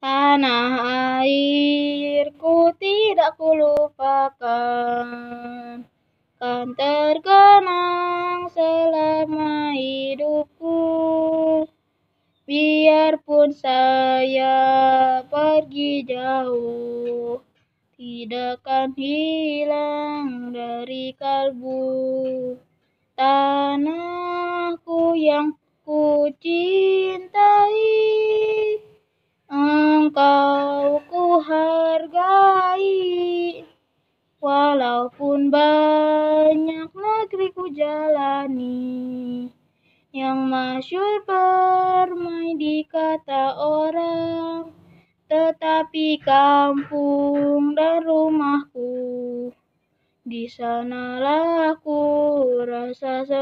Tanah airku tidak kulupakan Kan terkenang selama hidupku Biarpun saya pergi jauh Tidak akan hilang dari kalbu Tanahku yang kucintai. Walaupun banyak negeri ku jalani Yang masyur permai di kata orang Tetapi kampung dan rumahku Di sanalah aku rasa